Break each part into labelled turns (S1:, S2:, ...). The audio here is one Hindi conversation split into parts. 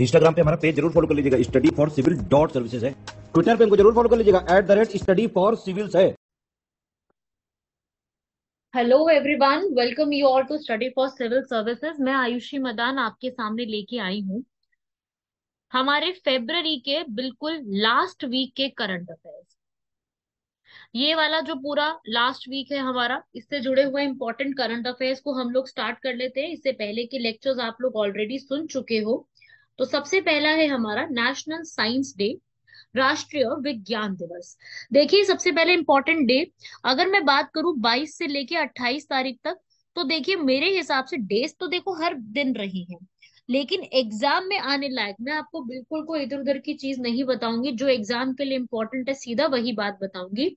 S1: इंस्टाग्राम पे हमारा पेज जरूर फॉलो कर लीजिएगा study for civil dot services है ट्विटर पे हमको जरूर फॉलो कर लीजिएगा at the rate study for civils है hello everyone welcome you all to study for civil services मैं आयुषी मदान आपके सामने लेके आई हूँ हमारे फेबररी के बिल्कुल लास्ट वीक के करंट अफेयर्स ये वाला जो पूरा लास्ट वीक है हमारा इससे जुड़े हुए इंपॉर्टेंट करंट अफेयर्स को हम लोग स्टार्ट कर लेते हैं इससे पहले के लेक्चर्स आप लोग ऑलरेडी सुन चुके हो तो सबसे पहला है हमारा नेशनल साइंस डे राष्ट्रीय विज्ञान दिवस देखिए सबसे पहले इंपॉर्टेंट डे अगर मैं बात करूं 22 से लेके 28 तारीख तक तो देखिए मेरे हिसाब से डेज तो देखो हर दिन रही हैं लेकिन एग्जाम में आने लायक मैं आपको बिल्कुल कोई इधर उधर की चीज नहीं बताऊंगी जो एग्जाम के लिए इम्पोर्टेंट है सीधा वही बात बताऊंगी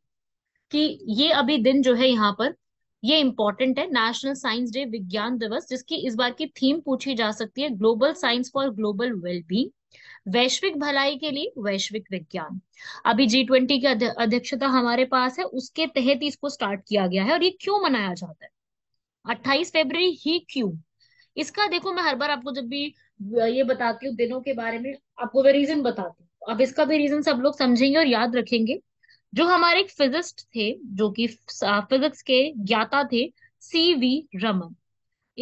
S1: कि ये अभी दिन जो है यहाँ पर ये इंपॉर्टेंट है नेशनल साइंस डे विज्ञान दिवस जिसकी इस बार की थीम पूछी जा सकती है global science for global wellbeing वैश्विक भलाई के लिए वैश्विक विज्ञान अभी जी ट्वेंटी की अध्यक्षता हमारे पास है उसके तहत ही इसको स्टार्ट किया गया है और ये क्यों मनाया जाता है 28 फरवरी ही क्यों इसका देखो मैं हर बार आपको जब भी ये बताती हूँ दिनों के बारे में आपको मैं रीजन बताती हूँ अब इसका भी रीजन सब लोग समझेंगे और याद रखेंगे जो हमारे एक फिजिस्ट थे जो कि फिजिक्स के ज्ञाता थे सी वी रमन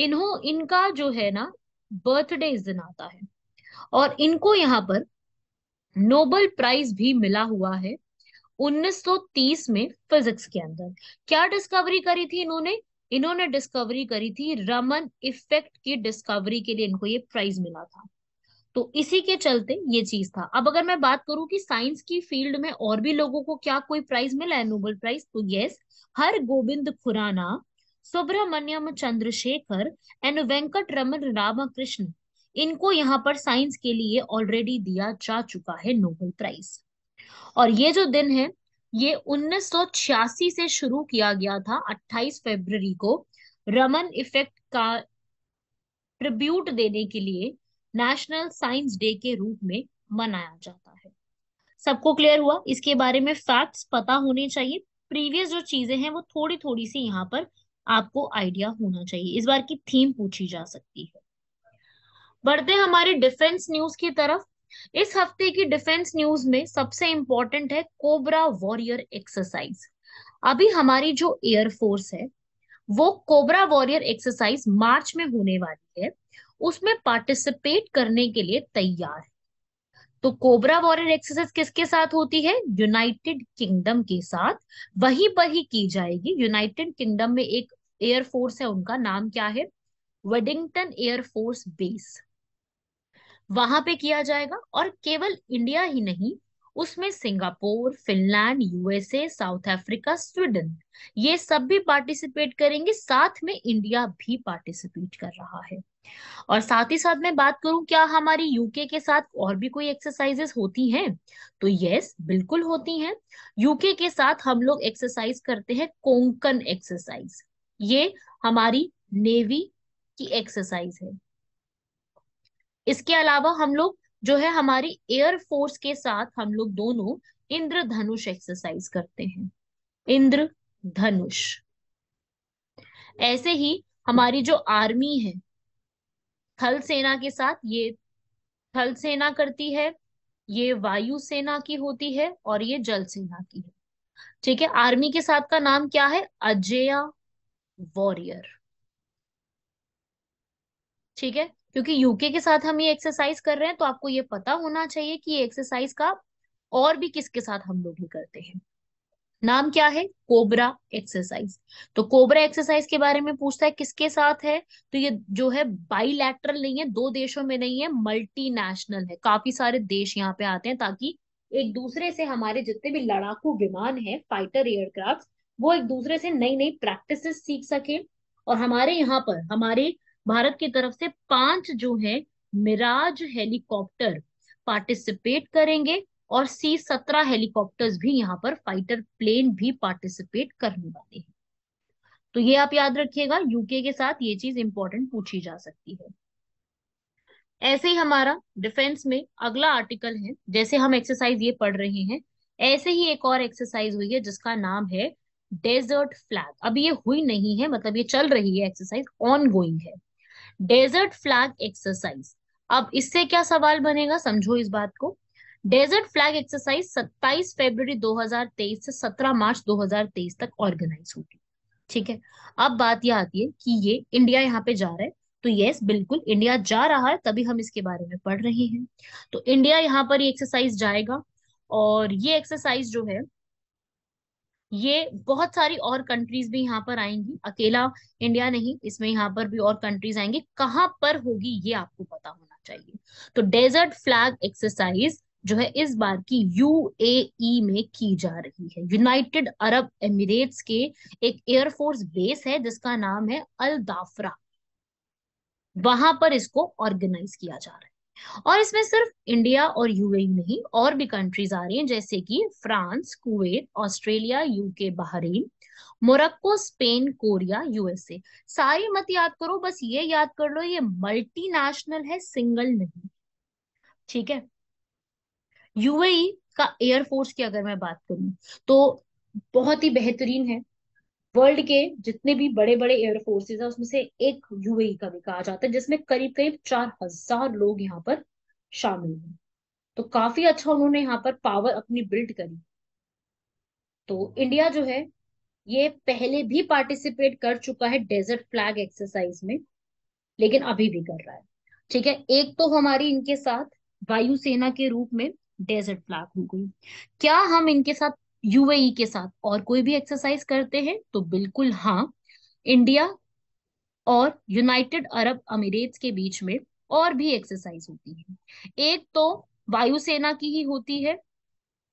S1: इन्हों इनका जो है ना बर्थडे इस दिन आता है और इनको यहाँ पर नोबल प्राइज भी मिला हुआ है 1930 में फिजिक्स के अंदर क्या डिस्कवरी करी थी इन्होंने इन्होंने डिस्कवरी करी थी रमन इफेक्ट की डिस्कवरी के लिए इनको ये प्राइज मिला था तो इसी के चलते ये चीज था अब अगर मैं बात करूं कि साइंस की फील्ड में और भी लोगों को क्या कोई प्राइज मिला है नोबल प्राइज तो यस हर गोविंद खुराना सुब्रमण्यम चंद्रशेखर एंड वेंकट रमन रामकृष्ण इनको यहाँ पर साइंस के लिए ऑलरेडी दिया जा चुका है नोबेल प्राइज और ये जो दिन है ये 1986 से शुरू किया गया था 28 फरवरी को रमन इफेक्ट का ट्रिब्यूट देने के लिए नेशनल साइंस डे के रूप में मनाया जाता है सबको क्लियर हुआ इसके बारे में फैक्ट्स पता होने चाहिए प्रीवियस जो चीजें हैं वो थोड़ी थोड़ी सी यहाँ पर आपको आइडिया होना चाहिए इस बार की थीम पूछी जा सकती है बढ़ते हमारे डिफेंस न्यूज की तरफ इस हफ्ते की डिफेंस न्यूज में सबसे इंपॉर्टेंट है कोबरा वॉरियर एक्सरसाइज अभी हमारी जो एयरफोर्स है वो कोबरा वॉरियर एक्सरसाइज मार्च में होने वाली है उसमें पार्टिसिपेट करने के लिए तैयार है तो कोबरा वॉरियर एक्सरसाइज किसके साथ होती है यूनाइटेड किंगडम के साथ वही ही की जाएगी यूनाइटेड किंगडम में एक एयरफोर्स है उनका नाम क्या है वेडिंगटन एयरफोर्स बेस वहां पे किया जाएगा और केवल इंडिया ही नहीं उसमें Singapore Finland USA South Africa Sweden ये सब भी पार्टिसिपेट करेंगे साथ में इंडिया भी पार्टिसिपेट कर रहा है और साथ ही साथ मैं बात करूं क्या हमारी यूके के साथ और भी कोई एक्सरसाइजेस होती हैं तो यस बिल्कुल होती हैं यूके के साथ हम लोग एक्सरसाइज करते हैं कोंकन एक्सरसाइज ये हमारी नेवी की एक्सरसाइज है इसके अलावा हम लोग जो है हमारी एयरफोर्स के साथ हम लोग दोनों इंद्र धनुष एक्सरसाइज करते हैं इंद्र धनुष ऐसे ही हमारी जो आर्मी है थल सेना के साथ ये थल सेना करती है ये वायु सेना की होती है और ये जल सेना की है ठीक है आर्मी के साथ का नाम क्या है अजया वॉरियर ठीक है क्योंकि यूके के साथ हम ये एक्सरसाइज कर रहे हैं तो आपको ये पता होना चाहिए कि ये एक्सरसाइज का और भी किसके साथ हम लोग ही करते हैं नाम क्या है कोबरा एक्सरसाइज तो कोबरा एक्सरसाइज के बारे में पूछता है किसके साथ है तो ये जो है बाइलैटरल नहीं है दो देशों में नहीं है मल्टीनेशनल है काफी सारे देश यहाँ पे आते हैं ताकि एक दूसरे से हमारे जितने भी लड़ाकू विमान है फाइटर एयरक्राफ्ट वो एक दूसरे से नई नई प्रैक्टिस सीख सके और हमारे यहाँ पर हमारे भारत की तरफ से पांच जो है मिराज हेलीकॉप्टर पार्टिसिपेट करेंगे और सी सत्रह हेलीकॉप्टर्स भी यहाँ पर फाइटर प्लेन भी पार्टिसिपेट करने वाले हैं तो ये आप याद रखिएगा यूके के साथ ये चीज इंपॉर्टेंट पूछी जा सकती है ऐसे ही हमारा डिफेंस में अगला आर्टिकल है जैसे हम एक्सरसाइज ये पढ़ रहे हैं ऐसे ही एक और एक्सरसाइज हुई है जिसका नाम है डेजर्ट फ्लैग अभी ये हुई नहीं है मतलब ये चल रही है एक्सरसाइज ऑन गोइंग है डेजर्ट फ्लैग एक्सरसाइज अब इससे क्या सवाल बनेगा समझो इस बात को डेजर्ट फ्लैग एक्सरसाइज 27 फरवरी 2023 से 17 मार्च 2023 तक ऑर्गेनाइज होगी ठीक है अब बात यह आती है कि ये इंडिया यहाँ पे जा रहा है तो यस बिल्कुल इंडिया जा रहा है तभी हम इसके बारे में पढ़ रहे हैं तो इंडिया यहाँ पर ये एक्सरसाइज जाएगा और ये एक्सरसाइज जो है ये बहुत सारी और कंट्रीज भी यहाँ पर आएंगी अकेला इंडिया नहीं इसमें यहाँ पर भी और कंट्रीज आएंगी कहाँ पर होगी ये आपको पता होना चाहिए तो डेजर्ट फ्लैग एक्सरसाइज जो है इस बार की यूएई e में की जा रही है यूनाइटेड अरब एमिरेट्स के एक एयरफोर्स बेस है जिसका नाम है अल दाफरा वहां पर इसको ऑर्गेनाइज किया जा रहा है और इसमें सिर्फ इंडिया और यूएई e नहीं और भी कंट्रीज आ रही हैं जैसे कि France Kuwait Australia UK Bahrain Morocco Spain Korea USA सारी मत याद करो बस ये याद कर लो ये मल्टीनेशनल है सिंगल नहीं ठीक है यूएई e का एयरफोर्स की अगर मैं बात करूं तो बहुत ही बेहतरीन है वर्ल्ड के जितने भी बड़े बड़े एयरफोर्सेज है उसमें से एक यूएई e का भी कहा जाता है जिसमें करीब करीब चार हजार लोग यहाँ पर शामिल हैं तो काफी अच्छा उन्होंने यहाँ पर पावर अपनी बिल्ड करी तो इंडिया जो है ये पहले भी पार्टिसिपेट कर चुका है डेजर्ट फ्लैग एक्सरसाइज में लेकिन अभी भी कर रहा है ठीक है एक तो हमारी इनके साथ वायुसेना के रूप में डेजर्ट फ्लैग हो गई क्या हम इनके साथ यूएई e के साथ और कोई भी एक्सरसाइज करते हैं तो बिल्कुल हाँ इंडिया और यूनाइटेड अरब अमीरेट्स के बीच में और भी एक्सरसाइज होती है एक तो वायुसेना की ही होती है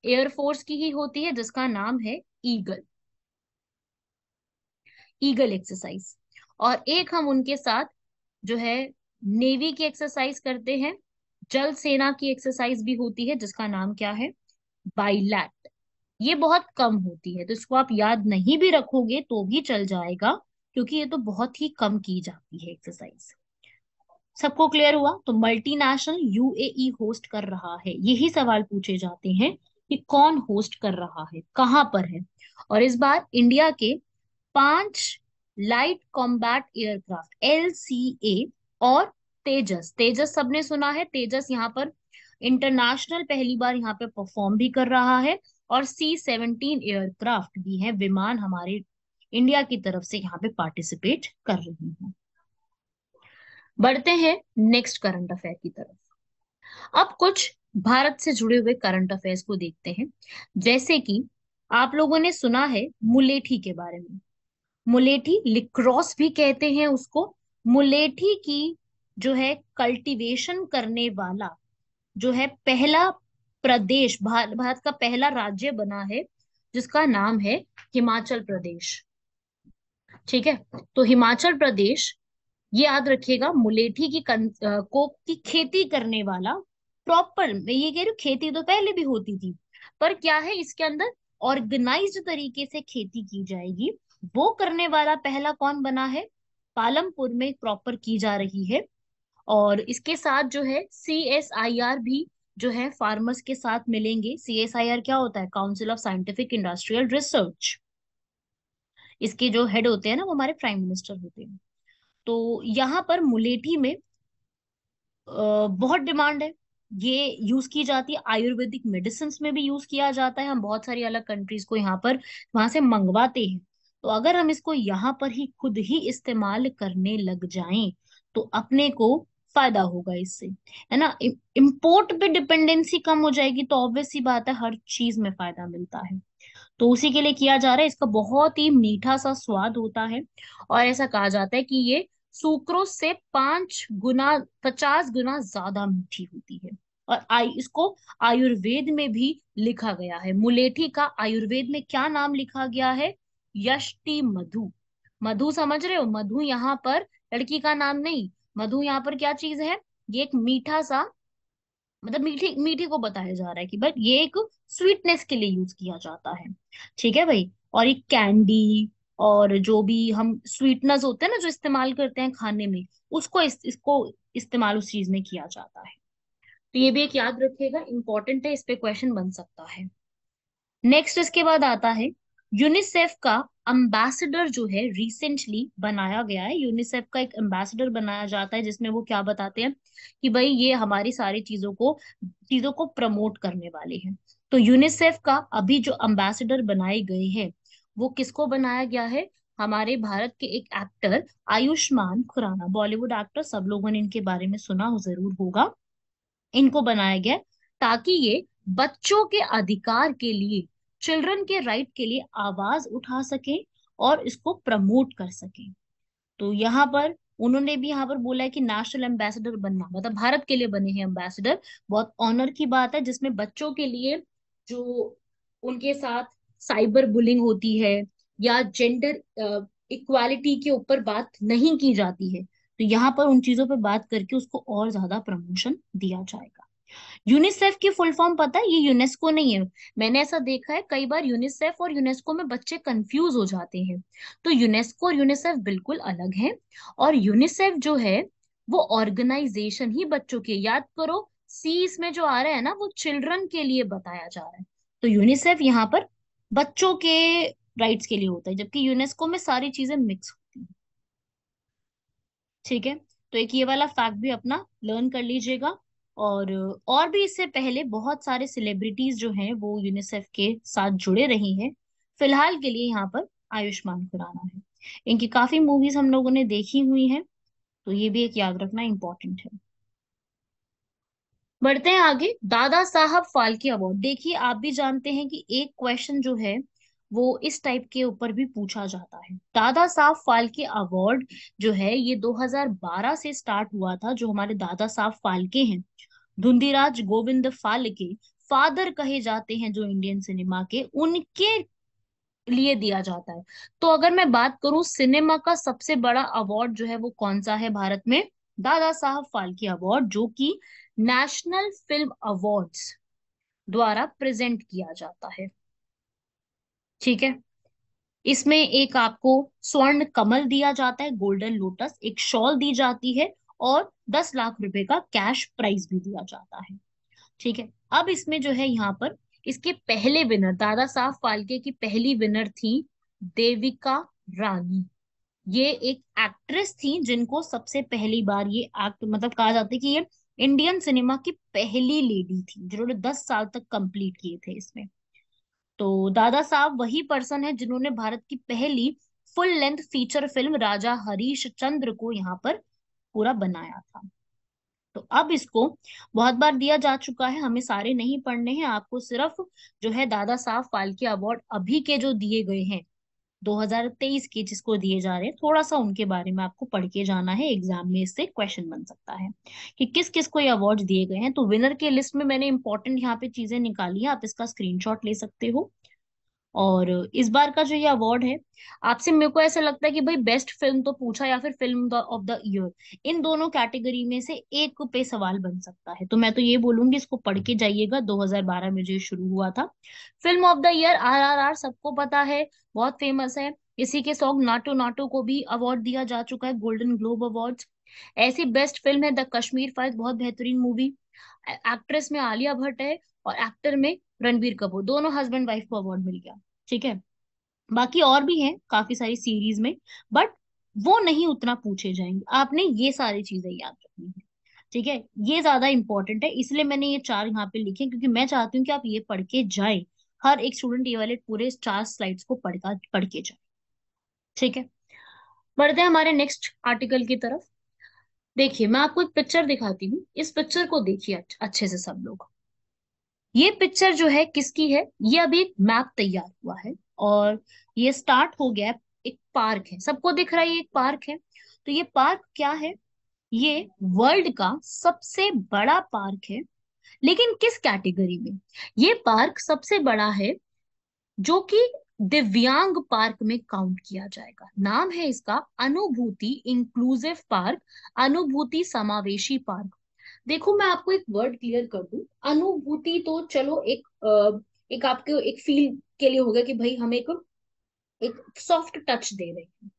S1: एयरफोर्स की ही होती है जिसका नाम है ईगल ईगल एक्सरसाइज और एक हम उनके साथ जो है नेवी की एक्सरसाइज करते हैं जल सेना की एक्सरसाइज भी होती है जिसका नाम क्या है बाइलैट ये बहुत कम होती है तो इसको आप याद नहीं भी रखोगे तो भी चल जाएगा क्योंकि ये तो बहुत ही कम की जाती है एक्सरसाइज सबको क्लियर हुआ तो मल्टीनेशनल यूएई होस्ट कर रहा है यही सवाल पूछे जाते हैं कि कौन होस्ट कर रहा है कहाँ पर है और इस बार इंडिया के पांच लाइट कॉम्बैट एयरक्राफ्ट एल और तेजस तेजस सबने सुना है तेजस यहाँ पर इंटरनेशनल पहली बार यहाँ पे परफॉर्म भी कर रहा है और सी सेवनटीन एयरक्राफ्ट भी है विमान हमारे इंडिया की तरफ से यहाँ पे पार्टिसिपेट कर रहे हैं बढ़ते हैं नेक्स्ट करंट अफेयर की तरफ अब कुछ भारत से जुड़े हुए करंट अफेयर्स को देखते हैं जैसे कि आप लोगों ने सुना है मुलेठी के बारे में मुलेठी लिक्रॉस भी कहते हैं उसको मुलेठी की जो है कल्टीवेशन करने वाला जो है पहला प्रदेश भारत भारत का पहला राज्य बना है जिसका नाम है हिमाचल प्रदेश ठीक है तो हिमाचल प्रदेश ये याद रखिएगा मुलेठी की कं, कोक की खेती करने वाला प्रॉपर मैं ये कह रही हूँ खेती तो पहले भी होती थी पर क्या है इसके अंदर ऑर्गेनाइज तरीके से खेती की जाएगी वो करने वाला पहला कौन बना है पालमपुर में प्रॉपर की जा रही है और इसके साथ जो है सी एस आई आर भी जो है फार्मर्स के साथ मिलेंगे सीएसआईआर क्या होता है council of scientific industrial research इसके जो हेड होते हैं ना वो हमारे प्राइम मिनिस्टर होते हैं तो यहाँ पर मुलेठी में बहुत डिमांड है ये यूज की जाती है आयुर्वेदिक मेडिसिन में भी यूज किया जाता है हम बहुत सारी अलग कंट्रीज को यहाँ पर वहां से मंगवाते हैं तो अगर हम इसको यहाँ पर ही खुद ही इस्तेमाल करने लग जाएं तो अपने को फायदा होगा इससे है ना इम्पोर्ट पे डिपेंडेंसी कम हो जाएगी तो ऑब्वियस ही बात है हर चीज में फायदा मिलता है तो उसी के लिए किया जा रहा है इसका बहुत ही मीठा सा स्वाद होता है और ऐसा कहा जाता है कि ये सूक्रोस से पांच गुना पचास गुना ज्यादा मीठी होती है और आई इसको आयुर्वेद में भी लिखा गया है मुलेठी का आयुर्वेद में क्या नाम लिखा गया है यष्टि मधु मधु समझ रहे हो मधु यहाँ पर लड़की का नाम नहीं मधु यहाँ पर क्या चीज है ये एक मीठा सा मतलब मीठे मीठे को बताया जा रहा है कि बट ये एक स्वीटनेस के लिए यूज किया जाता है ठीक है भाई और एक कैंडी और जो भी हम स्वीटनेस होते हैं ना जो इस्तेमाल करते हैं खाने में उसको इस, इसको इस्तेमाल उस चीज में किया जाता है तो ये भी एक याद रखिएगा इंपॉर्टेंट है इस पे क्वेश्चन बन सकता है नेक्स्ट इसके बाद आता है यूनिसेफ का अम्बेसडर जो है रिसेंटली बनाया गया है यूनिसेफ का एक अम्बेसडर बनाया जाता है जिसमें वो क्या बताते हैं कि भाई ये हमारी सारी चीजों को चीजों को प्रमोट करने वाले हैं तो यूनिसेफ का अभी जो अम्बेसडर बनाए गए हैं वो किसको बनाया गया है हमारे भारत के एक एक्टर आयुष्मान खुराना बॉलीवुड एक्टर सब लोगों ने इनके बारे में सुना हो जरूर होगा इनको बनाया गया ताकि ये बच्चों के अधिकार के लिए चिल्ड्रन के राइट के लिए आवाज उठा सकें और इसको प्रमोट कर सकें तो यहाँ पर उन्होंने भी यहाँ पर बोला है कि नेशनल एम्बेसडर बनना मतलब भारत के लिए बने हैं एम्बेसडर बहुत ऑनर की बात है जिसमें बच्चों के लिए जो उनके साथ साइबर बुलिंग होती है या जेंडर इक्वालिटी के ऊपर बात नहीं की जाती है तो यहाँ पर उन चीजों पर बात करके उसको और ज्यादा प्रमोशन दिया जाएगा यूनिसेफ की फुल फॉर्म पता है ये यूनेस्को नहीं है मैंने ऐसा देखा है कई बार यूनिसेफ और यूनेस्को में बच्चे कंफ्यूज हो जाते हैं तो यूनेस्को और यूनिसेफ बिल्कुल अलग है और यूनिसेफ जो है वो ऑर्गेनाइजेशन ही बच्चों की याद करो सी इसमें जो आ रहा है ना वो चिल्ड्रन के लिए बताया जा रहा है तो यूनिसेफ यहाँ पर बच्चों के राइट्स के लिए होता है जबकि यूनेस्को में सारी चीजें मिक्स होती हैं ठीक है तो एक ये वाला फैक्ट भी अपना लर्न कर लीजिएगा और और भी इससे पहले बहुत सारे सेलिब्रिटीज जो हैं वो यूनिसेफ के साथ जुड़े रही हैं फिलहाल के लिए यहाँ पर आयुष्मान खुराना है इनकी काफी मूवीज हम लोगों ने देखी हुई हैं तो ये भी एक याद रखना इम्पोर्टेंट है बढ़ते हैं आगे दादा साहब फाल्के अवार्ड देखिए आप भी जानते हैं कि एक क्वेश्चन जो है वो इस टाइप के ऊपर भी पूछा जाता है दादा साहब फाल्के अवार्ड जो है ये 2012 से स्टार्ट हुआ था जो हमारे दादा साहब फाल्के हैं धुंधीराज गोविंद फालके फादर कहे जाते हैं जो इंडियन सिनेमा के उनके लिए दिया जाता है तो अगर मैं बात करूं सिनेमा का सबसे बड़ा अवार्ड जो है वो कौन सा है भारत में दादा साहब फाल्के अवार्ड जो कि नेशनल फिल्म अवार्ड्स द्वारा प्रेजेंट किया जाता है ठीक है इसमें एक आपको स्वर्ण कमल दिया जाता है गोल्डन लोटस एक शॉल दी जाती है और दस लाख रुपए का कैश प्राइज भी दिया जाता है ठीक है अब इसमें जो है यहाँ पर इसके पहले विनर दादा साहब फालके की पहली विनर थी देविका रानी ये एक एक्ट्रेस थी जिनको सबसे पहली बार ये एक्ट मतलब कहा जाता है कि ये इंडियन सिनेमा की पहली लेडी थी जिन्होंने दस साल तक कंप्लीट किए थे इसमें तो दादा साहब वही पर्सन है जिन्होंने भारत की पहली full length feature film Raja Harishchandra को यहाँ पर पूरा बनाया था तो अब इसको बहुत बार दिया जा चुका है हमें सारे नहीं पढ़ने हैं आपको सिर्फ जो है दादा साहब फाल्के अवार्ड अभी के जो दिए गए हैं 2023 के जिसको दिए जा रहे हैं थोड़ा सा उनके बारे में आपको पढ़ के जाना है एग्जाम में इससे क्वेश्चन बन सकता है कि किस किस को ये अवार्ड दिए गए हैं तो विनर के लिस्ट में मैंने इंपॉर्टेंट यहाँ पे चीजें निकाली है आप इसका स्क्रीनशॉट ले सकते हो और इस बार का जो ये अवार्ड है आपसे मेरे को ऐसा लगता है कि भाई बेस्ट फिल्म तो पूछा या फिर फिल्म ऑफ द ईयर इन दोनों कैटेगरी में से एक पे सवाल बन सकता है तो मैं तो ये बोलूंगी इसको पढ़ के जाइएगा 2012 में जो शुरू हुआ था film of the year RRR सबको पता है बहुत फेमस है इसी के सॉन्ग नाटो नाटो को भी अवार्ड दिया जा चुका है गोल्डन ग्लोब अवार्ड ऐसी बेस्ट फिल्म है द कश्मीर फाइल्स बहुत बेहतरीन मूवी एक्ट्रेस में आलिया भट्ट है और एक्टर में रणबीर कपूर दोनों हस्बैंड वाइफ को अवार्ड मिल गया ठीक है बाकी और भी हैं काफी सारी सीरीज में बट वो नहीं उतना पूछे जाएंगे आपने ये सारी चीजें याद रखनी है ठीक है ये ज्यादा इंपॉर्टेंट है इसलिए मैंने ये चार यहाँ पे लिखे क्योंकि मैं चाहती हूँ कि आप ये पढ़ के जाए हर एक स्टूडेंट ये वाले पूरे चार स्लाइड्स को पढ़ का पढ़ के जाए ठीक है बढ़ते हैं हमारे नेक्स्ट आर्टिकल की तरफ देखिए मैं आपको एक पिक्चर दिखाती हूँ इस पिक्चर को देखिए अच्छे से सब लोग ये पिक्चर जो है किसकी है ये अभी एक मैप तैयार हुआ है और ये स्टार्ट हो गया एक पार्क है सबको दिख रहा है ये एक पार्क है तो ये पार्क क्या है ये वर्ल्ड का सबसे बड़ा पार्क है लेकिन किस कैटेगरी में ये पार्क सबसे बड़ा है जो कि दिव्यांग पार्क में काउंट किया जाएगा नाम है इसका अनुभूति इंक्लूसिव पार्क अनुभूति समावेशी पार्क देखो मैं आपको एक वर्ड क्लियर कर दू अनुभूति तो चलो एक एक आपके एक फील के लिए होगा कि भाई हम एक एक सॉफ्ट टच दे रहे हैं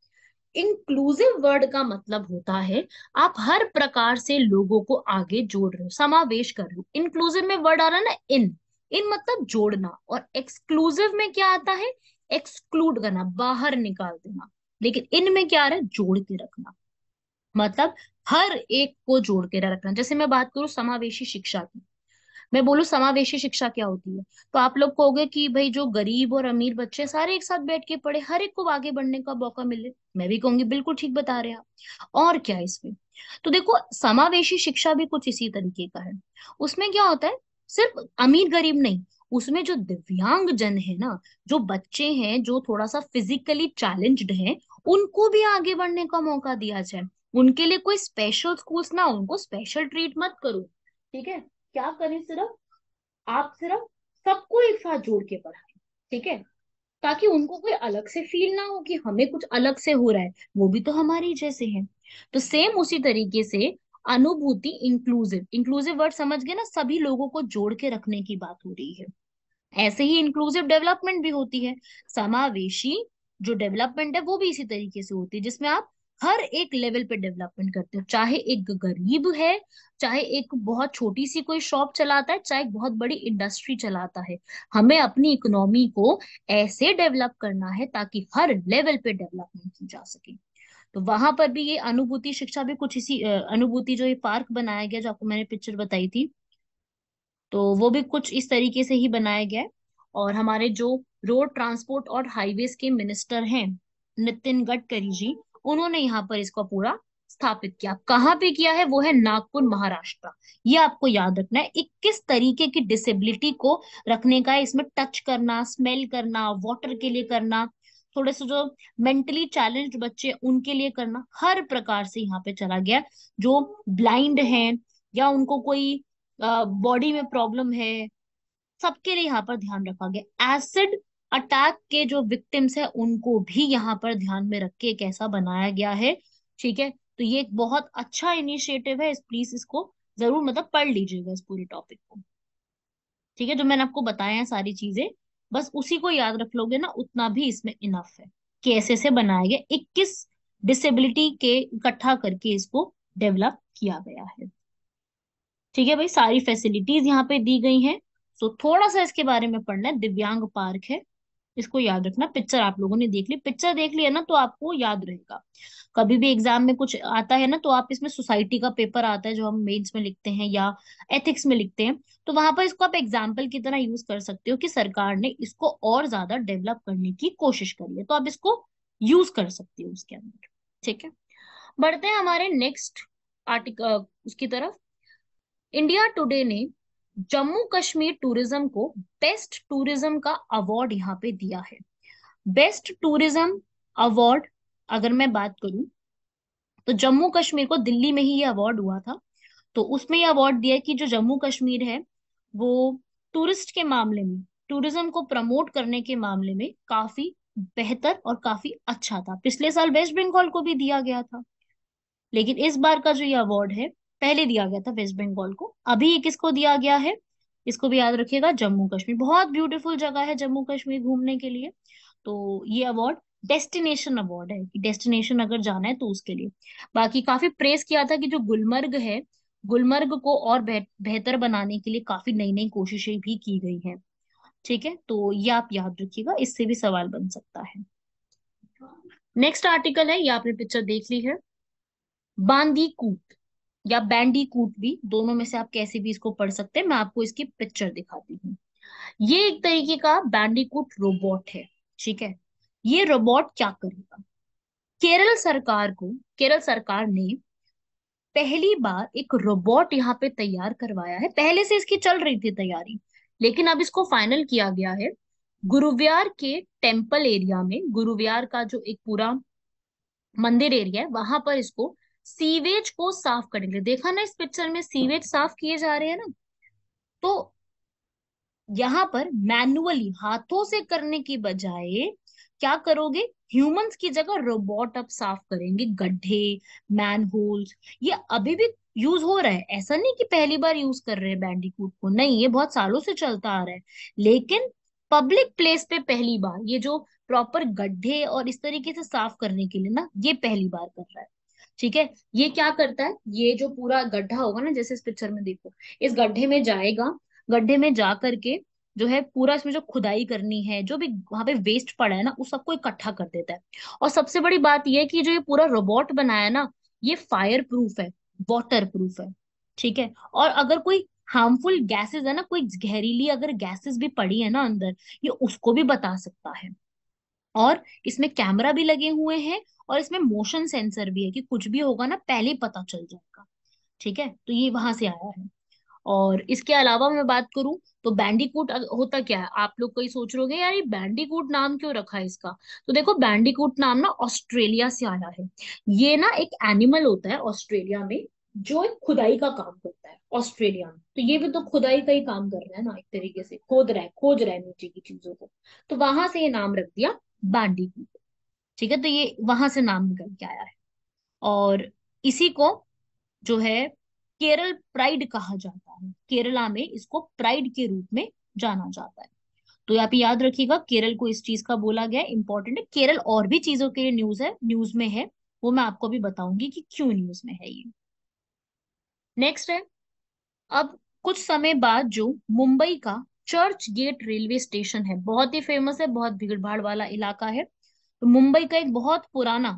S1: इंक्लूसिव वर्ड का मतलब होता है आप हर प्रकार से लोगों को आगे जोड़ रहे हो समावेश कर रहे हो इंक्लूसिव में वर्ड आ रहा है ना इन इन मतलब जोड़ना और एक्सक्लूसिव में क्या आता है एक्सक्लूड करना बाहर निकाल देना लेकिन इन में क्या आ रहा है जोड़ के रखना मतलब हर एक को जोड़ के रखना जैसे मैं बात करूँ समावेशी शिक्षा की मैं बोलूँ समावेशी शिक्षा क्या होती है तो आप लोग कहोगे कि भाई जो गरीब और अमीर बच्चे सारे एक साथ बैठ के पढ़े हर एक को आगे बढ़ने का मौका मिले मैं भी कहूंगी बिल्कुल ठीक बता रहे आप और क्या इसमें तो देखो समावेशी शिक्षा भी कुछ इसी तरीके का है उसमें क्या होता है सिर्फ अमीर गरीब नहीं उसमें जो दिव्यांग जन है ना जो बच्चे हैं जो थोड़ा सा फिजिकली चैलेंज्ड हैं उनको भी आगे बढ़ने का मौका दिया जाए उनके लिए कोई स्पेशल स्कूल्स ना उनको स्पेशल ट्रीट मत करो ठीक है क्या करें सिर्फ आप सिर्फ सबको एक साथ जोड़ के पढ़ाएं ठीक है ताकि उनको कोई अलग से फील ना हो कि हमें कुछ अलग से हो रहा है वो भी तो हमारे जैसे हैं तो सेम उसी तरीके से अनुभूति इंक्लूसिव इंक्लूसिव वर्ड समझ गए ना सभी लोगों को जोड़ के रखने की बात हो रही है ऐसे ही इंक्लूसिव डेवलपमेंट भी होती है समावेशी जो डेवलपमेंट है वो भी इसी तरीके से होती है जिसमें आप हर एक लेवल पे डेवलपमेंट करते हो चाहे एक गरीब है चाहे एक बहुत छोटी सी कोई शॉप चलाता है चाहे बहुत बड़ी इंडस्ट्री चलाता है हमें अपनी इकोनॉमी को ऐसे डेवलप करना है ताकि हर लेवल पे डेवलपमेंट की जा सके तो वहां पर भी ये अनुभूति शिक्षा भी कुछ इसी अनुभूति जो ये पार्क बनाया गया जो आपको मैंने पिक्चर बताई थी तो वो भी कुछ इस तरीके से ही बनाया गया है और हमारे जो रोड ट्रांसपोर्ट और हाईवेज के मिनिस्टर हैं नितिन गडकरी जी उन्होंने यहाँ पर इसको पूरा स्थापित किया कहाँ पे किया है वो है नागपुर महाराष्ट्र ये आपको याद रखना है किस तरीके की डिसेबिलिटी को रखने का है इसमें टच करना स्मेल करना वाटर के लिए करना थोड़े से जो मेंटली चैलेंज बच्चे उनके लिए करना हर प्रकार से यहाँ पे चला गया जो ब्लाइंड हैं या उनको कोई बॉडी में प्रॉब्लम है सबके लिए यहाँ पर ध्यान रखा गया एसिड अटैक के जो विक्टिम्स है उनको भी यहाँ पर ध्यान में रख के एक ऐसा बनाया गया है ठीक है तो ये एक बहुत अच्छा इनिशिएटिव है इस प्लीज इसको जरूर मतलब पढ़ लीजिएगा इस पूरे टॉपिक को ठीक है जो मैंने आपको बताया है सारी चीजें बस उसी को याद रख लोगे ना उतना भी इसमें इनफ है कि ऐसे से बनाया गया इक्कीस डिसेबिलिटी के इकट्ठा करके इसको डेवलप किया गया है ठीक है भाई सारी फैसिलिटीज यहाँ पे दी गई हैं सो थोड़ा सा इसके बारे में पढ़ना है दिव्यांग पार्क है इसको याद रखना पिक्चर आप लोगों ने देख ली पिक्चर देख लिया ना तो आपको याद रहेगा कभी भी एग्जाम में कुछ आता है ना तो आप इसमें सोसाइटी का पेपर आता है जो हम मेन्स में लिखते हैं या एथिक्स में लिखते हैं तो वहां पर इसको आप एग्जाम्पल की तरह यूज कर सकते हो कि सरकार ने इसको और ज्यादा डेवलप करने की कोशिश करी है तो आप इसको यूज कर सकते हो उसके अंदर ठीक है बढ़ते हैं हमारे नेक्स्ट आर्टिकल उसकी तरफ इंडिया टुडे ने जम्मू कश्मीर टूरिज्म को बेस्ट टूरिज्म का अवार्ड यहाँ पे दिया है बेस्ट टूरिज्म अवार्ड अगर मैं बात करूं तो जम्मू कश्मीर को दिल्ली में ही ये अवार्ड हुआ था तो उसमें ये अवार्ड दिया कि जो जम्मू कश्मीर है वो टूरिस्ट के मामले में टूरिज्म को प्रमोट करने के मामले में काफी बेहतर और काफी अच्छा था पिछले साल वेस्ट बंगाल को भी दिया गया था लेकिन इस बार का जो ये अवार्ड है पहले दिया गया था वेस्ट बंगाल को अभी ये किसको दिया गया है इसको भी याद रखिएगा जम्मू कश्मीर बहुत ब्यूटीफुल जगह है जम्मू कश्मीर घूमने के लिए तो ये अवार्ड डेस्टिनेशन अवार्ड है कि डेस्टिनेशन अगर जाना है तो उसके लिए बाकी काफी प्रेस किया था कि जो गुलमर्ग है गुलमर्ग को और बेहतर बनाने के लिए काफी नई नई कोशिशें भी की गई हैं ठीक है तो ये आप याद रखिएगा इससे भी सवाल बन सकता है नेक्स्ट आर्टिकल है ये आपने पिक्चर देख ली है बांदीकूट या बैंडी कूट भी दोनों में से आप कैसे भी इसको पढ़ सकते हैं मैं आपको इसकी पिक्चर दिखाती हूँ ये एक तरीके का बैंडीकूट रोबोट है ठीक है ये रोबोट क्या करेगा केरल सरकार को केरल सरकार ने पहली बार एक रोबोट यहाँ पे तैयार करवाया है पहले से इसकी चल रही थी तैयारी लेकिन अब इसको फाइनल किया गया है गुरुव्यार के टेम्पल एरिया में गुरुव्यार का जो एक पूरा मंदिर एरिया है वहां पर इसको सीवेज को साफ करने के लिए देखा ना इस पिक्चर में सीवेज साफ किए जा रहे हैं ना तो यहाँ पर मैनुअली हाथों से करने की बजाय क्या करोगे ह्यूमंस की जगह रोबोट अब साफ करेंगे गड्ढे मैन होल्स ये अभी भी यूज हो रहा है ऐसा नहीं कि पहली बार यूज कर रहे हैं बैंडीकूट को नहीं ये बहुत सालों से चलता आ रहा है लेकिन पब्लिक प्लेस पे पहली बार ये जो प्रॉपर गड्ढे और इस तरीके से साफ करने के लिए ना ये पहली बार कर रहा है ठीक है ये क्या करता है ये जो पूरा गड्ढा होगा ना जैसे इस पिक्चर में देखो इस गड्ढे में जाएगा गड्ढे में जा करके जो है पूरा इसमें जो खुदाई करनी है जो भी वहां पे वेस्ट पड़ा है ना उस सबको इकट्ठा कर देता है और सबसे बड़ी बात यह है कि जो ये पूरा रोबोट बनाया ना ये फायर प्रूफ है वॉटर प्रूफ है ठीक है और अगर कोई हार्मफुल गैसेस है ना कोई जहरीली अगर गैसेस भी पड़ी है ना अंदर ये उसको भी बता सकता है और इसमें कैमरा भी लगे हुए हैं और इसमें मोशन सेंसर भी है कि कुछ भी होगा ना पहले पता चल जाएगा ठीक है तो ये वहां से आया है और इसके अलावा मैं बात करूं तो बैंडीकूट होता क्या है आप लोग कहीं सोच रहे यार ये बैंडीकूट नाम क्यों रखा है इसका तो देखो बैंडीकूट नाम ना ऑस्ट्रेलिया से आया है ये ना एक एनिमल होता है ऑस्ट्रेलिया में जो एक खुदाई का काम करता है ऑस्ट्रेलिया में तो ये भी तो खुदाई का ही काम कर रहा है ना एक तरीके से खोद रहा है खोज रहा है नीचे की चीजों को तो वहां से ये नाम रख दिया बांडी की ठीक है तो ये वहां से नाम निकल के आया है और इसी को जो है केरल प्राइड कहा जाता है केरला में इसको प्राइड के रूप में जाना जाता है तो यहाँ पे याद रखिएगा केरल को इस चीज का बोला गया इंपॉर्टेंट है केरल और भी चीजों के लिए न्यूज है न्यूज में है वो मैं आपको भी बताऊंगी कि क्यों न्यूज में है ये नेक्स्ट है अब कुछ समय बाद जो मुंबई का चर्च गेट रेलवे स्टेशन है बहुत ही फेमस है बहुत भीड़ भाड़ वाला इलाका है तो मुंबई का एक बहुत पुराना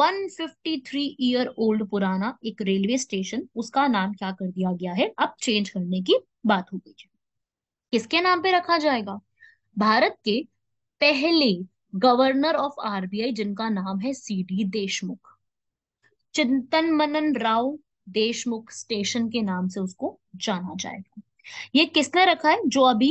S1: 153 ईयर ओल्ड पुराना एक रेलवे स्टेशन उसका नाम क्या कर दिया गया है अब चेंज करने की बात हो गई है किसके नाम पे रखा जाएगा भारत के पहले गवर्नर ऑफ आरबीआई जिनका नाम है डी देशमुख चिंतन मनन राव देशमुख स्टेशन के नाम से उसको जाना जाएगा ये किसने रखा है जो अभी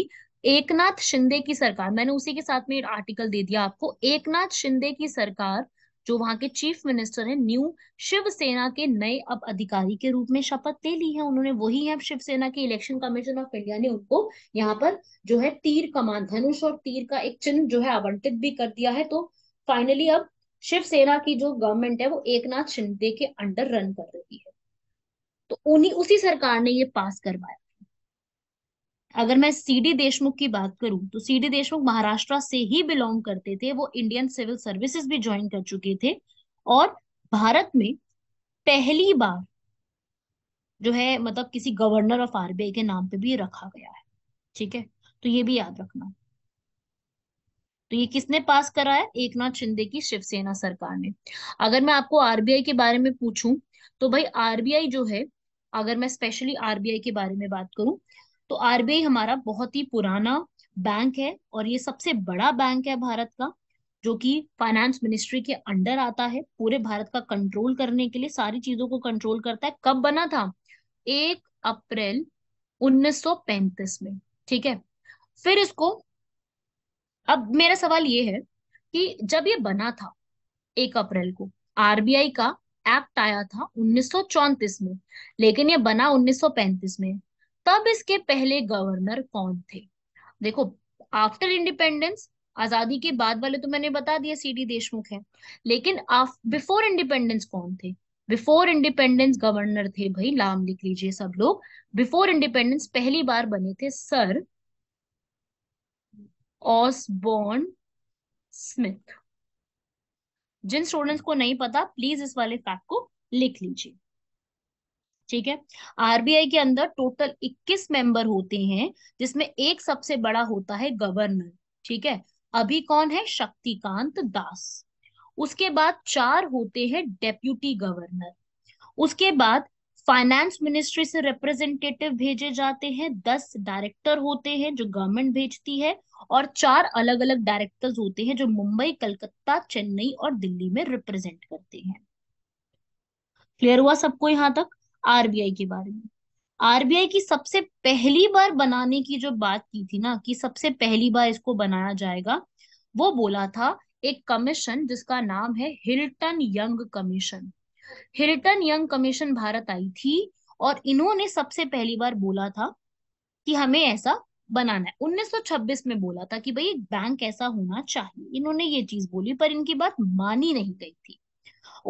S1: एकनाथ शिंदे की सरकार मैंने उसी के साथ में आर्टिकल दे दिया आपको एकनाथ शिंदे की सरकार जो वहां के चीफ मिनिस्टर है न्यू शिवसेना के नए अब अधिकारी के रूप में शपथ ले ली है उन्होंने वही है शिवसेना के इलेक्शन कमीशन ऑफ इंडिया ने उनको यहाँ पर जो है तीर कमान धनुष और तीर का एक चिन्ह जो है आवंटित भी कर दिया है तो फाइनली अब शिवसेना की जो गवर्नमेंट है वो एकनाथ शिंदे के अंडर रन कर रही है तो उन्हीं उसी सरकार ने ये पास करवाया अगर मैं सीडी देशमुख की बात करूं तो सीडी देशमुख महाराष्ट्र से ही बिलोंग करते थे वो इंडियन सिविल सर्विसेज भी ज्वाइन कर चुके थे और भारत में पहली बार जो है मतलब किसी गवर्नर ऑफ आरबीआई के नाम पे भी रखा गया है ठीक है तो ये भी याद रखना तो ये किसने पास करा है नाथ शिंदे की शिवसेना सरकार ने अगर मैं आपको आरबीआई के बारे में पूछूं तो भाई आरबीआई जो है अगर मैं स्पेशली आरबीआई के बारे में बात करूं तो आरबीआई हमारा बहुत ही पुराना बैंक है और ये सबसे बड़ा बैंक है भारत का जो कि फाइनेंस मिनिस्ट्री के अंडर आता है पूरे भारत का कंट्रोल करने के लिए सारी चीजों को कंट्रोल करता है कब बना था एक अप्रैल 1935 में ठीक है फिर इसको अब मेरा सवाल ये है कि जब ये बना था एक अप्रैल को आरबीआई का एक्ट आया था उन्नीस में लेकिन ये बना 1935 में तब इसके पहले गवर्नर कौन थे देखो आफ्टर इंडिपेंडेंस आजादी के बाद वाले तो मैंने बता दिया सी डी देशमुख है लेकिन बिफोर इंडिपेंडेंस कौन थे बिफोर इंडिपेंडेंस गवर्नर थे भाई नाम लिख लीजिए सब लोग बिफोर इंडिपेंडेंस पहली बार बने थे सर ऑसबोर्न स्मिथ जिन स्टूडेंट्स को नहीं पता प्लीज इस वाले फैक्ट को लिख लीजिए ठीक है आरबीआई के अंदर टोटल 21 मेंबर होते हैं जिसमें एक सबसे बड़ा होता है गवर्नर ठीक है अभी कौन है शक्तिकांत दास उसके बाद चार होते हैं डेप्यूटी गवर्नर उसके बाद फाइनेंस मिनिस्ट्री से रिप्रेजेंटेटिव भेजे जाते हैं दस डायरेक्टर होते हैं जो गवर्नमेंट भेजती है और चार अलग अलग डायरेक्टर्स होते हैं जो मुंबई कलकत्ता चेन्नई और दिल्ली में रिप्रेजेंट करते हैं क्लियर हुआ सबको यहां तक आरबीआई के बारे में आरबीआई की सबसे पहली बार बनाने की जो बात की थी ना कि सबसे पहली बार इसको बनाया जाएगा वो बोला था एक कमीशन जिसका नाम है Hilton Young commission Hilton Young commission भारत आई थी और इन्होंने सबसे पहली बार बोला था कि हमें ऐसा बनाना है 1926 में बोला था कि भाई एक बैंक ऐसा होना चाहिए इन्होंने ये चीज बोली पर इनकी बात मानी नहीं गई थी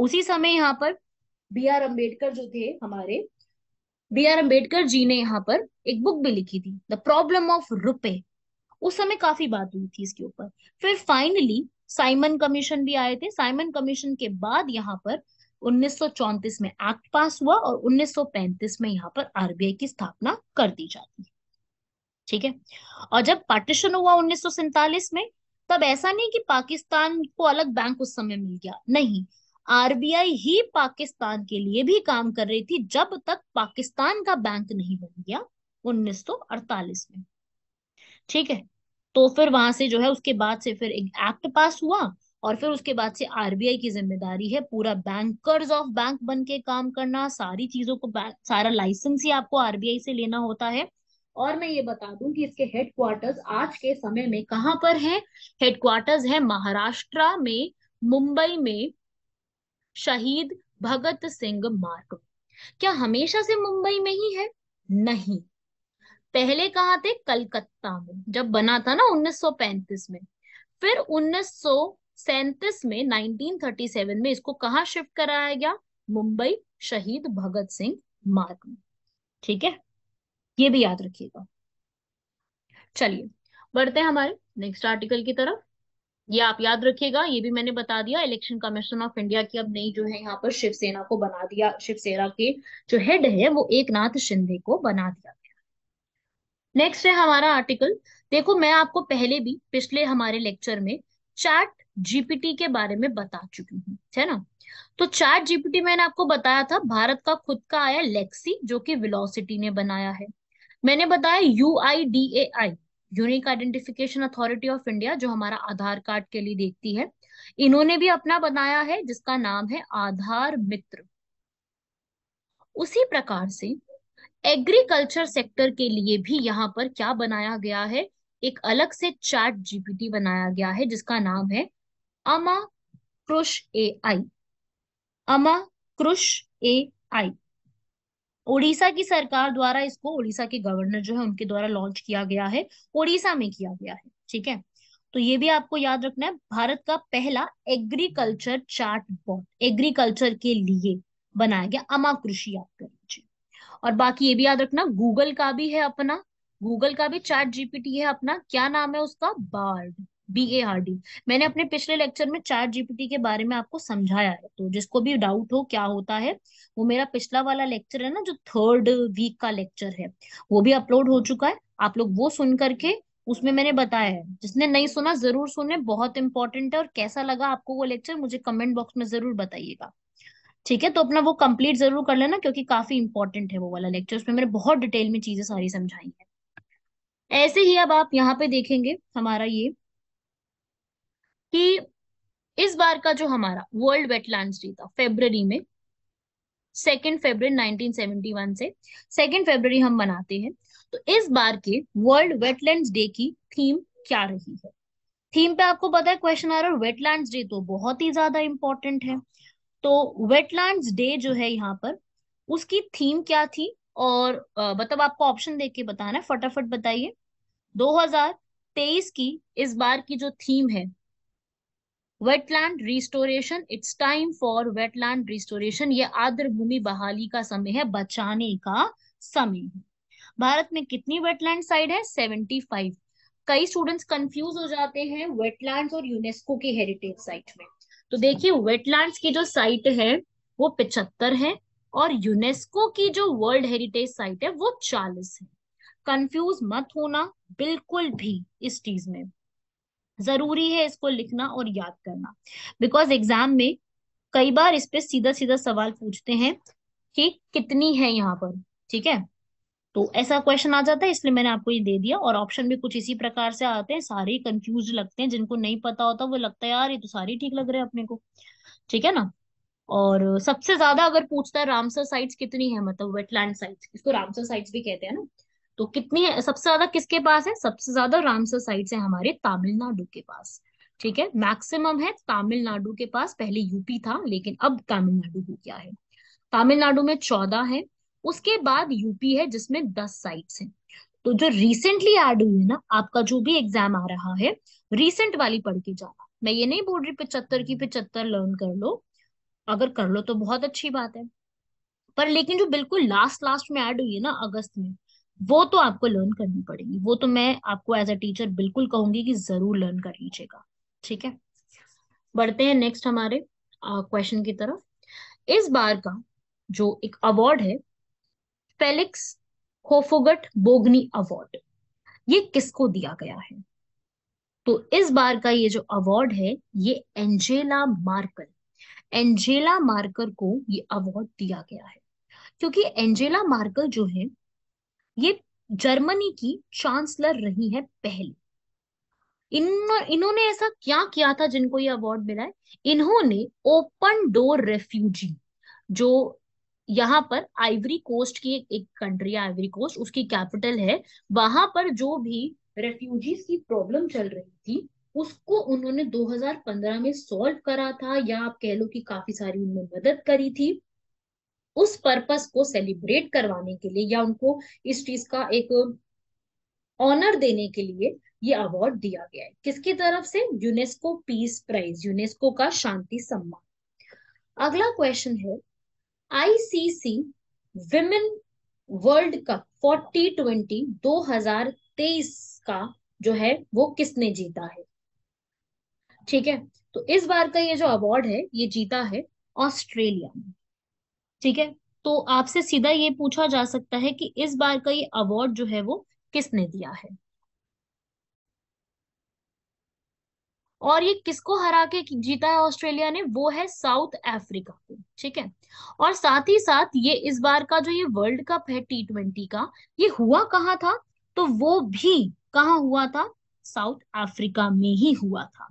S1: उसी समय यहाँ पर बी आर अम्बेडकर जो थे हमारे बी आर अम्बेडकर जी ने यहाँ पर एक बुक भी लिखी थी द प्रॉब्लम ऑफ रुपए उस समय काफी बात हुई थी इसके ऊपर फिर फाइनली साइमन कमीशन भी आए थे साइमन कमीशन के बाद यहाँ पर 1934 में एक्ट पास हुआ और 1935 में यहाँ पर आरबीआई की स्थापना कर दी जाती है ठीक है और जब पार्टीशन हुआ उन्नीस में तब ऐसा नहीं कि पाकिस्तान को अलग बैंक उस समय मिल गया नहीं आरबीआई ही पाकिस्तान के लिए भी काम कर रही थी जब तक पाकिस्तान का बैंक नहीं बन गया 1948 में ठीक है तो फिर वहां से जो है उसके बाद से फिर एक एक्ट पास हुआ और फिर उसके बाद से आरबीआई की जिम्मेदारी है पूरा बैंकर्स ऑफ बैंक बन के काम करना सारी चीजों को सारा लाइसेंस ही आपको आरबीआई से लेना होता है और मैं ये बता दूं कि इसके हेडक्वार्टर्स आज के समय में कहाँ पर है हेडक्वार्टर्स है महाराष्ट्र में मुंबई में शहीद भगत सिंह मार्ग क्या हमेशा से मुंबई में ही है नहीं पहले कहा थे कलकत्ता में जब बना था ना 1935 में फिर उन्नीस में 1937 में इसको कहा शिफ्ट कराया गया मुंबई शहीद भगत सिंह मार्ग में ठीक है ये भी याद रखिएगा चलिए बढ़ते हैं हमारे नेक्स्ट आर्टिकल की तरफ ये आप याद रखिएगा ये भी मैंने बता दिया इलेक्शन कमीशन ऑफ इंडिया की अब नई जो है यहाँ पर शिवसेना को बना दिया शिवसेना के जो हेड है वो एक नाथ शिंदे को बना दिया गया नेक्स्ट है हमारा आर्टिकल देखो मैं आपको पहले भी पिछले हमारे लेक्चर में चैट जीपीटी के बारे में बता चुकी हूँ है ना तो चैट जीपीटी मैंने आपको बताया था भारत का खुद का आया लेक्सी जो कि विलोसिटी ने बनाया है मैंने बताया U I D A I unique identification authority of India जो हमारा आधार कार्ड के लिए देखती है इन्होंने भी अपना बनाया है जिसका नाम है आधार मित्र उसी प्रकार से एग्रीकल्चर सेक्टर के लिए भी यहाँ पर क्या बनाया गया है एक अलग से चैट जीपीटी बनाया गया है जिसका नाम है अमा क्रुश ए आई अमा क्रुश ए आई ओडिशा की सरकार द्वारा इसको ओडिशा के गवर्नर जो है उनके द्वारा लॉन्च किया गया है ओडिशा में किया गया है ठीक है तो ये भी आपको याद रखना है भारत का पहला एग्रीकल्चर चार्ट बोर्ड एग्रीकल्चर के लिए बनाया गया अमा कृषि याद कर लीजिए और बाकी ये भी याद रखना गूगल का भी है अपना गूगल का भी चार्ट जीपीटी है अपना क्या नाम है उसका Bard B A R D मैंने अपने पिछले लेक्चर में चैट जीपीटी के बारे में आपको समझाया है तो जिसको भी डाउट हो क्या होता है वो मेरा पिछला वाला लेक्चर है ना जो थर्ड वीक का लेक्चर है वो भी अपलोड हो चुका है आप लोग वो सुन करके उसमें मैंने बताया है जिसने नहीं सुना जरूर सुने बहुत इंपॉर्टेंट है और कैसा लगा आपको वो लेक्चर मुझे कमेंट बॉक्स में जरूर बताइएगा ठीक है तो अपना वो कंप्लीट जरूर कर लेना क्योंकि काफी इंपॉर्टेंट है वो वाला लेक्चर उसमें मैंने बहुत डिटेल में चीजें सारी समझाई है ऐसे ही अब आप यहाँ पे देखेंगे हमारा ये कि इस बार का जो हमारा वर्ल्ड वेटलैंड डे था फेब्ररी में सेकेंड फेबर 1971 से सेकेंड फेबर हम मनाते हैं तो इस बार के वर्ल्ड वेटलैंड डे की थीम क्या रही है थीम पे आपको पता है क्वेश्चन आ रहा है वेटलैंड डे तो बहुत ही ज्यादा इंपॉर्टेंट है तो वेटलैंड डे जो है यहाँ पर उसकी थीम क्या थी और मतलब आपको ऑप्शन देख के बताना है फटाफट बताइए 2023 की इस बार की जो थीम है wetland restoration it's time for wetland restoration ये आर्द्र भूमि बहाली का समय है बचाने का समय है भारत में कितनी वेटलैंड साइड है सेवेंटी फाइव कई स्टूडेंट्स कंफ्यूज हो जाते हैं वेटलैंड्स और यूनेस्को के हेरिटेज साइट में तो देखिए वेटलैंड्स की जो साइट है वो पिछहत्तर है और यूनेस्को की जो वर्ल्ड हेरिटेज साइट है वो चालीस है कंफ्यूज मत होना बिल्कुल भी इस चीज में जरूरी है इसको लिखना और याद करना बिकॉज एग्जाम में कई बार इस पे सीधा सीधा सवाल पूछते हैं कि कितनी है यहाँ पर ठीक है तो ऐसा क्वेश्चन आ जाता है इसलिए मैंने आपको ये दे दिया और ऑप्शन भी कुछ इसी प्रकार से आते हैं सारे कंफ्यूज लगते हैं जिनको नहीं पता होता वो लगता है यार ये तो सारे ठीक लग रहे हैं अपने को ठीक है ना और सबसे ज्यादा अगर पूछता है रामसर साइट्स कितनी है मतलब वेटलैंड साइट्स इसको रामसर साइट्स भी कहते हैं ना तो कितनी है सबसे ज्यादा किसके पास है सबसे ज्यादा रामसर साइट्स है हमारे तमिलनाडु के पास ठीक है मैक्सिमम है तमिलनाडु के पास पहले यूपी था लेकिन अब तमिलनाडु हो गया है तमिलनाडु में चौदह है उसके बाद यूपी है जिसमें दस साइट्स हैं तो जो रिसेंटली ऐड हुई है ना आपका जो भी एग्जाम आ रहा है रिसेंट वाली पढ़ के जाना मैं ये नहीं बोल रही पिचहत्तर की पिचहत्तर लर्न कर लो अगर कर लो तो बहुत अच्छी बात है पर लेकिन जो बिल्कुल लास्ट लास्ट में ऐड हुई है ना अगस्त में वो तो आपको लर्न करनी पड़ेगी वो तो मैं आपको एज अ टीचर बिल्कुल कहूंगी कि जरूर लर्न कर लीजिएगा ठीक है बढ़ते हैं नेक्स्ट हमारे क्वेश्चन की तरफ इस बार का जो एक अवार्ड है फेलिक्स होफोगट बोगनी अवार्ड ये किसको दिया गया है तो इस बार का ये जो अवार्ड है ये एंजेला मार्कर एंजेला मार्कर को ये अवार्ड दिया गया है क्योंकि एंजेला मार्कर जो है ये जर्मनी की चांसलर रही है पहले इन्हों, इन्होंने ऐसा क्या किया था जिनको ये अवार्ड मिला है इन्होंने ओपन डोर रेफ्यूजी जो यहाँ पर आइवरी कोस्ट की एक, एक कंट्री है आइवरी कोस्ट उसकी कैपिटल है वहां पर जो भी रेफ्यूजीज की प्रॉब्लम चल रही थी उसको उन्होंने 2015 में सॉल्व करा था या आप कह लो कि काफी सारी उनमें मदद करी थी उस पर्पस को सेलिब्रेट करवाने के लिए या उनको इस चीज का एक ऑनर देने के लिए ये अवार्ड दिया गया है किसकी तरफ से यूनेस्को पीस प्राइज यूनेस्को का शांति सम्मान अगला क्वेश्चन है ICC women world cup forty twenty दो हजार तेईस का जो है वो किसने जीता है ठीक है तो इस बार का ये जो अवार्ड है ये जीता है ऑस्ट्रेलिया में ठीक है तो आपसे सीधा ये पूछा जा सकता है कि इस बार का ये अवार्ड जो है वो किसने दिया है और ये किसको हरा के जीता है ऑस्ट्रेलिया ने वो है साउथ अफ्रीका को ठीक है और साथ ही साथ ये इस बार का जो ये वर्ल्ड कप है टी ट्वेंटी का ये हुआ कहाँ था तो वो भी कहा हुआ था साउथ अफ्रीका में ही हुआ था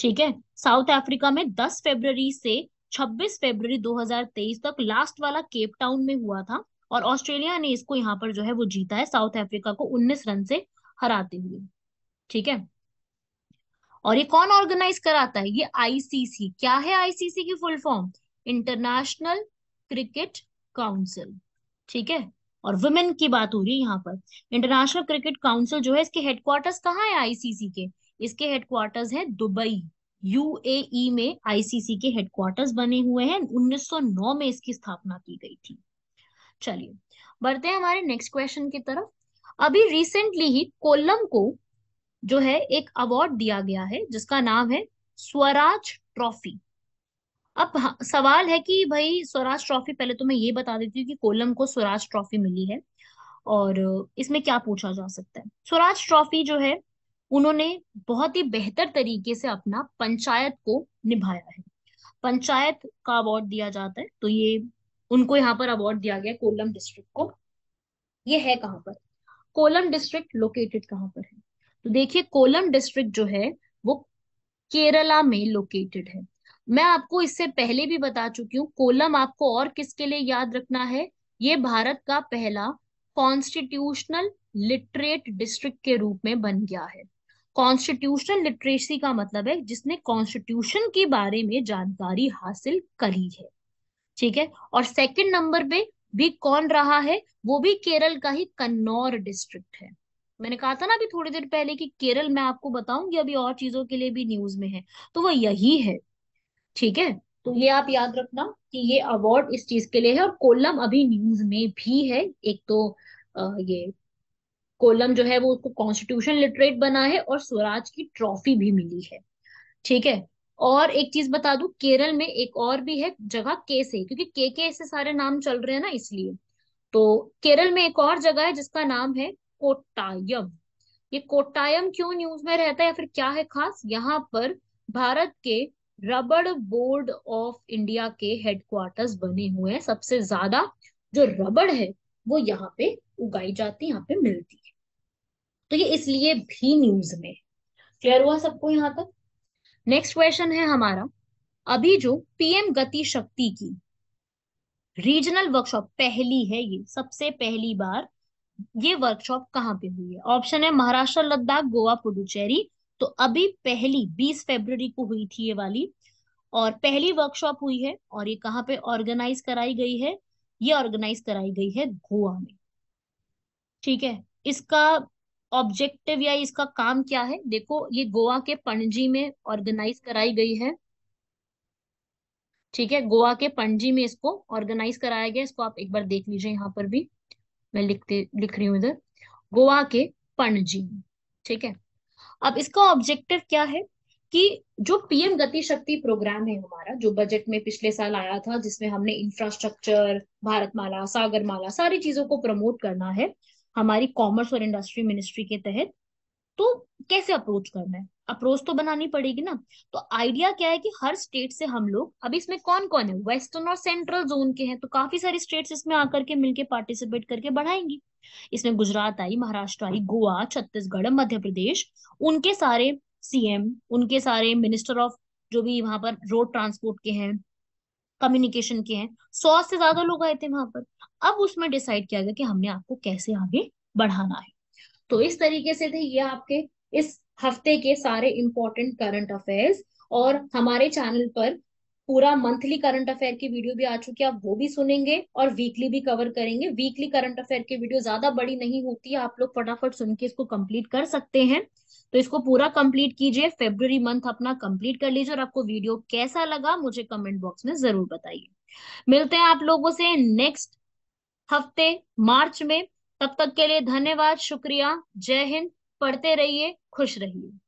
S1: ठीक है साउथ अफ्रीका में 10 फरवरी से 26 फरवरी 2023 तक लास्ट वाला केप टाउन में हुआ था और ऑस्ट्रेलिया ने इसको यहाँ पर जो है वो जीता है साउथ अफ्रीका को 19 रन से हराते हुए ठीक है और ये कौन ऑर्गेनाइज कराता है ये आईसीसी क्या है आईसीसी की full form International Cricket Council ठीक है और वुमेन की बात हो रही है यहाँ पर इंटरनेशनल क्रिकेट काउंसिल जो है इसके हेडक्वार्टर्स कहाँ है आईसीसी के इसके हेडक्वार्टर्स है दुबई यूएई e में आईसीसी के हेडक्वार्टर्स बने हुए हैं 1909 में इसकी स्थापना की गई थी चलिए बढ़ते हैं हमारे नेक्स्ट क्वेश्चन की तरफ अभी रिसेंटली ही कोल्लम को जो है एक अवार्ड दिया गया है जिसका नाम है स्वराज ट्रॉफी अब सवाल है कि भाई स्वराज ट्रॉफी पहले तो मैं ये बता देती हूँ कि कोलम को स्वराज ट्रॉफी मिली है और इसमें क्या पूछा जा सकता है स्वराज ट्रॉफी जो है उन्होंने बहुत ही बेहतर तरीके से अपना पंचायत को निभाया है पंचायत का अवार्ड दिया जाता है तो ये उनको यहाँ पर अवार्ड दिया गया कोलम डिस्ट्रिक्ट को ये है कहाँ पर कोलम डिस्ट्रिक्ट लोकेटेड कहाँ पर है तो देखिए कोलम डिस्ट्रिक्ट जो है वो केरला में लोकेटेड है मैं आपको इससे पहले भी बता चुकी हूँ कोलम आपको और किसके लिए याद रखना है ये भारत का पहला कॉन्स्टिट्यूशनल लिटरेट डिस्ट्रिक्ट के रूप में बन गया है कॉन्स्टिट्यूशनल लिटरेसी का मतलब है जिसने कॉन्स्टिट्यूशन के बारे में जानकारी हासिल करी है ठीक है और सेकंड नंबर पे भी कौन रहा है वो भी केरल का ही कन्नौर डिस्ट्रिक्ट है मैंने कहा था ना अभी थोड़ी देर पहले कि केरल मैं आपको बताऊंगी अभी और चीजों के लिए भी न्यूज में है तो वो यही है ठीक है तो ये आप याद रखना कि ये अवार्ड इस चीज के लिए है और कोल्लम अभी न्यूज में भी है एक तो ये कोलम जो है वो उसको कॉन्स्टिट्यूशन लिटरेट बना है और स्वराज की ट्रॉफी भी मिली है ठीक है और एक चीज बता दू केरल में एक और भी है जगह के से क्योंकि के के से सारे नाम चल रहे हैं ना इसलिए तो केरल में एक और जगह है जिसका नाम है कोटायम ये कोट्टायम क्यों न्यूज में रहता है या फिर क्या है खास यहाँ पर भारत के रबड़ बोर्ड ऑफ इंडिया के हेडक्वार्टर्स बने हुए हैं सबसे ज्यादा जो रबड़ है वो यहाँ पे उगाई जाती है यहाँ पे मिलती है तो ये इसलिए भी न्यूज में क्लियर हुआ सबको यहाँ तक नेक्स्ट क्वेश्चन है हमारा अभी जो पीएम गति शक्ति की रीजनल वर्कशॉप पहली है ये सबसे पहली बार ये वर्कशॉप कहाँ पे हुई है ऑप्शन है महाराष्ट्र लद्दाख गोवा पुडुचेरी तो अभी पहली 20 फरवरी को हुई थी ये वाली और पहली वर्कशॉप हुई है और ये कहाँ पे ऑर्गेनाइज कराई गई है ये ऑर्गेनाइज कराई गई है गोवा में ठीक है इसका ऑब्जेक्टिव या इसका काम क्या है देखो ये गोवा के पणजी में ऑर्गेनाइज कराई गई है ठीक है गोवा के पणजी में इसको ऑर्गेनाइज कराया गया इसको आप एक बार देख लीजिए यहाँ पर भी मैं लिखते लिख रही हूँ इधर गोवा के पणजी ठीक है अब इसका ऑब्जेक्टिव क्या है कि जो पीएम गति शक्ति प्रोग्राम है हमारा जो बजट में पिछले साल आया था जिसमें हमने इंफ्रास्ट्रक्चर भारतमाला सागरमाला सारी चीजों को प्रमोट करना है हमारी कॉमर्स और इंडस्ट्री मिनिस्ट्री के तहत तो कैसे अप्रोच करना है अप्रोच तो बनानी पड़ेगी ना तो आइडिया क्या है कि हर स्टेट से हम लोग अभी इसमें कौन कौन है वेस्टर्न और सेंट्रल जोन के हैं तो काफी सारी स्टेट्स इसमें आकर के मिलके पार्टिसिपेट करके बढ़ाएंगी इसमें गुजरात आई महाराष्ट्र आई गोवा छत्तीसगढ़ मध्य प्रदेश उनके सारे सीएम उनके सारे मिनिस्टर ऑफ जो भी वहां पर रोड ट्रांसपोर्ट के हैं कम्युनिकेशन के हैं सौ से ज्यादा लोग आए थे वहां पर अब उसमें डिसाइड किया गया कि हमने आपको कैसे आगे बढ़ाना है तो इस तरीके से थे ये आपके इस हफ्ते के सारे इंपॉर्टेंट करंट अफेयर्स और हमारे चैनल पर पूरा मंथली करंट अफेयर की वीडियो भी आ चुकी है आप वो भी सुनेंगे और वीकली भी कवर करेंगे वीकली करंट अफेयर की वीडियो ज्यादा बड़ी नहीं होती है आप लोग फटाफट सुन के इसको कंप्लीट कर सकते हैं तो इसको पूरा कंप्लीट कीजिए फेब्रुवरी मंथ अपना कंप्लीट कर लीजिए और आपको वीडियो कैसा लगा मुझे कमेंट बॉक्स में जरूर बताइए मिलते हैं आप लोगों से नेक्स्ट हफ्ते मार्च में तब तक के लिए धन्यवाद शुक्रिया जय हिंद पढ़ते रहिए खुश रहिए